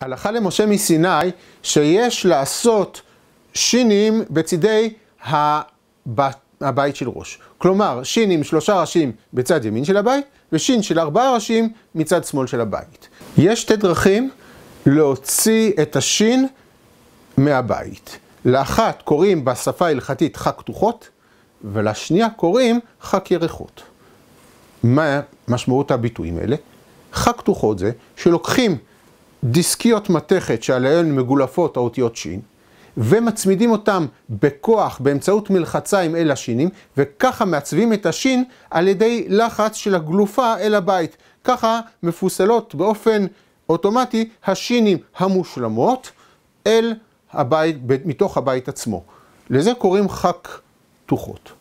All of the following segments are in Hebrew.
הלכה למשה מסיני שיש לעשות שינים בצידי הבת, הבית של ראש. כלומר, שין עם שלושה ראשים בצד ימין של הבית, ושין של ארבעה ראשים מצד שמאל של הבית. יש שתי דרכים להוציא את השין מהבית. לאחת קוראים בשפה ההלכתית חק פתוחות, ולשנייה קוראים חק ירחות. מה משמעות הביטויים האלה? חק פתוחות זה שלוקחים דיסקיות מתכת שעליהן מגולפות האותיות שין, ומצמידים אותם בכוח באמצעות מלחציים אל השינים, וככה מעצבים את השין על ידי לחץ של הגלופה אל הבית. ככה מפוסלות באופן אוטומטי השינים המושלמות אל הבית, מתוך הבית עצמו. לזה קוראים חק תוכות.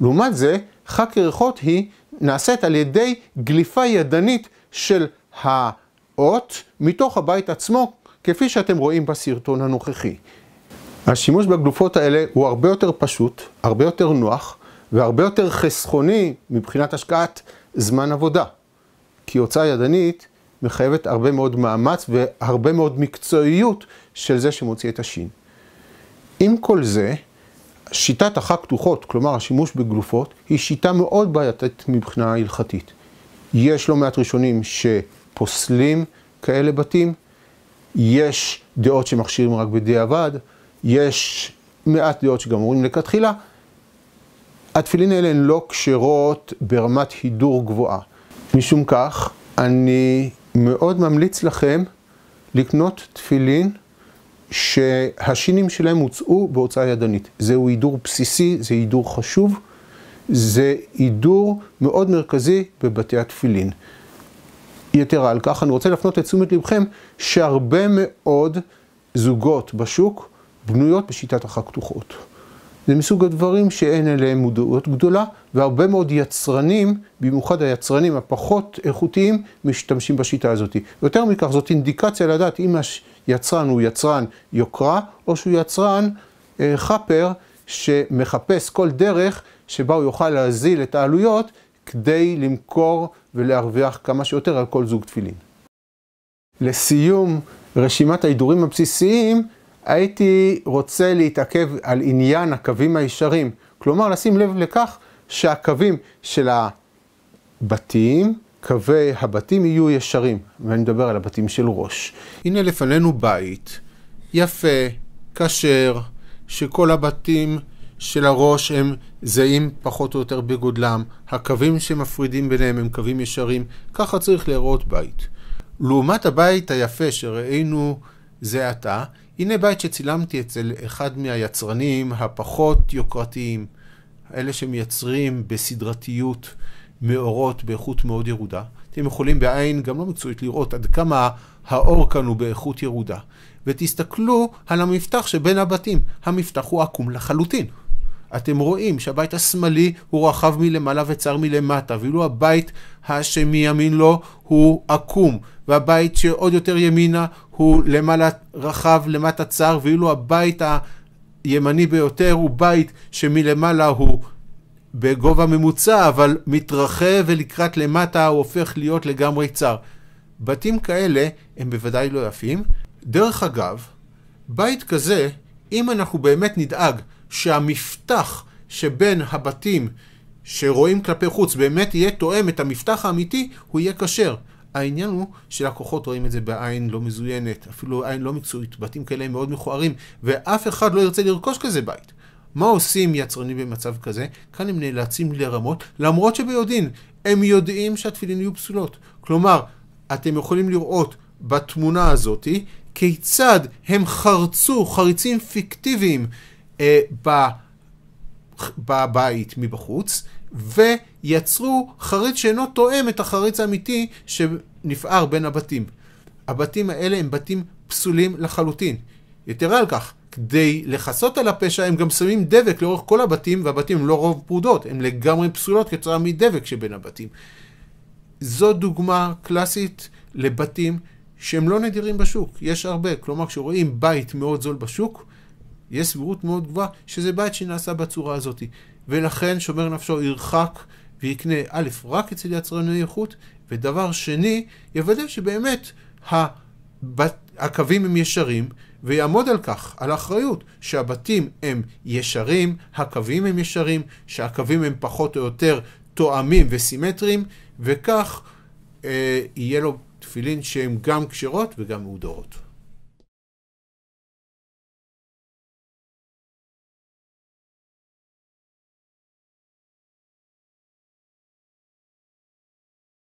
לעומת זה, חק ירחות היא נעשית על ידי גליפה ידנית של ה... אות מתוך הבית עצמו, כפי שאתם רואים בסרטון הנוכחי. השימוש בגלופות האלה הוא הרבה יותר פשוט, הרבה יותר נוח והרבה יותר חסכוני מבחינת השקעת זמן עבודה. כי הוצאה ידנית מחייבת הרבה מאוד מאמץ והרבה מאוד מקצועיות של זה שמוציא את השין. עם כל זה, שיטת החג פתוחות, כלומר השימוש בגלופות, היא שיטה מאוד בעייתית מבחינה הלכתית. יש לא מעט ראשונים ש... פוסלים כאלה בתים. יש דעות שמכשירים רק בדיעבד, יש מעט דעות שגם אומרים לכתחילה. התפילין האלה הן לא כשרות ברמת הידור גבוהה. משום כך, אני מאוד ממליץ לכם לקנות תפילין שהשינים שלהם הוצאו בהוצאה ידנית. זהו הידור בסיסי, זה הידור חשוב, זה הידור מאוד מרכזי בבתי התפילין. יתרה על כך, אני רוצה להפנות לתשומת לבכם שהרבה מאוד זוגות בשוק בנויות בשיטת החתוכות. זה מסוג הדברים שאין אליהם מודעות גדולה, והרבה מאוד יצרנים, במיוחד היצרנים הפחות איכותיים, משתמשים בשיטה הזאת. יותר מכך, זאת אינדיקציה לדעת אם היצרן הוא יצרן יוקרה, או שהוא יצרן אה, חפר שמחפש כל דרך שבה הוא יוכל להזיל את העלויות כדי למכור ולהרוויח כמה שיותר על כל זוג תפילין. לסיום רשימת ההידורים הבסיסיים, הייתי רוצה להתעכב על עניין הקווים הישרים. כלומר, לשים לב לכך שהקווים של הבתים, קווי הבתים יהיו ישרים. ואני מדבר על הבתים של ראש. הנה לפנינו בית, יפה, כשר, שכל הבתים של הראש הם זהים פחות או יותר בגודלם, הקווים שמפרידים ביניהם הם קווים ישרים, ככה צריך להיראות בית. לעומת הבית היפה שראינו זה עתה, הנה בית שצילמתי אצל אחד מהיצרנים הפחות יוקרתיים, אלה שמייצרים בסדרתיות מאורות באיכות מאוד ירודה. אתם יכולים בעין גם לא מקצועית לראות עד כמה האור כאן הוא באיכות ירודה. ותסתכלו על המפתח שבין הבתים, המפתח הוא עקום לחלוטין. אתם רואים שהבית השמאלי הוא רחב מלמעלה וצר מלמטה, ואילו הבית שמימין לו הוא עקום, והבית שעוד יותר ימינה הוא למעלה רחב, למטה צר, ואילו הבית הימני ביותר הוא בית שמלמעלה הוא בגובה ממוצע, אבל מתרחב ולקראת למטה הוא הופך להיות לגמרי צר. בתים כאלה הם בוודאי לא יפים. דרך אגב, בית כזה, אם אנחנו באמת נדאג שהמפתח שבין הבתים שרואים כלפי חוץ באמת יהיה תואם את המפתח האמיתי, הוא יהיה כשר. העניין הוא שלקוחות רואים את זה בעין לא מזוינת, אפילו עין לא מקצועית, בתים כאלה הם מאוד מכוערים, ואף אחד לא ירצה לרכוש כזה בית. מה עושים יצרנים במצב כזה? כאן הם נאלצים לרמות, למרות שביודעין, הם יודעים שהתפילין יהיו פסולות. כלומר, אתם יכולים לראות בתמונה הזאתי כיצד הם חרצו חריצים פיקטיביים אה, בבית מבחוץ, ויצרו חריץ שאינו תואם את החריץ האמיתי שנפער בין הבתים. הבתים האלה הם בתים פסולים לחלוטין. יתרה על כך, כדי לכסות על הפשע הם גם שמים דבק לאורך כל הבתים, והבתים הם לא רוב פרודות, הם לגמרי פסולות כתוצאה מדבק שבין הבתים. זו דוגמה קלאסית לבתים שהם לא נדירים בשוק, יש הרבה. כלומר, כשרואים בית מאוד זול בשוק, יש סבירות מאוד גבוהה שזה בית שנעשה בצורה הזאת. ולכן שומר נפשו ירחק ויקנה א', רק אצל יצרני איכות, ודבר שני, יוודא שבאמת הבת, הקווים הם ישרים, ויעמוד על כך, על האחריות, שהבתים הם ישרים, הקווים הם ישרים, שהקווים הם פחות או יותר תואמים וסימטריים, וכך אה, יהיה לו תפילין שהן גם כשרות וגם מהודרות.